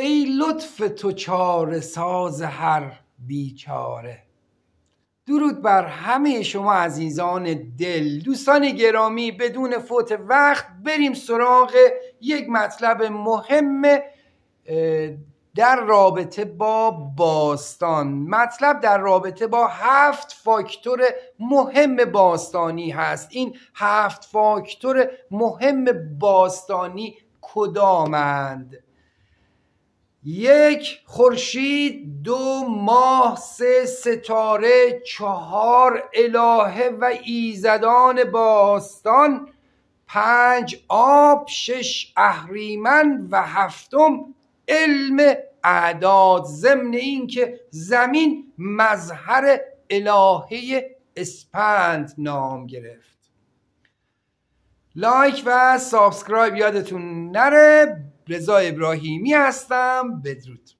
ای لطف تو چاره ساز هر بیچاره درود بر همه شما عزیزان دل دوستان گرامی بدون فوت وقت بریم سراغ یک مطلب مهم در رابطه با باستان مطلب در رابطه با هفت فاکتور مهم باستانی هست این هفت فاکتور مهم باستانی کدامند یک خورشید دو ماه سه ستاره چهار الهه و ایزدان باستان پنج آب شش اهریمن و هفتم علم اعداد ضمن اینکه زمین مظهر الهه اسپند نام گرفت لایک و سابسکرایب یادتون نره رضا ابراهیمی هستم بدرود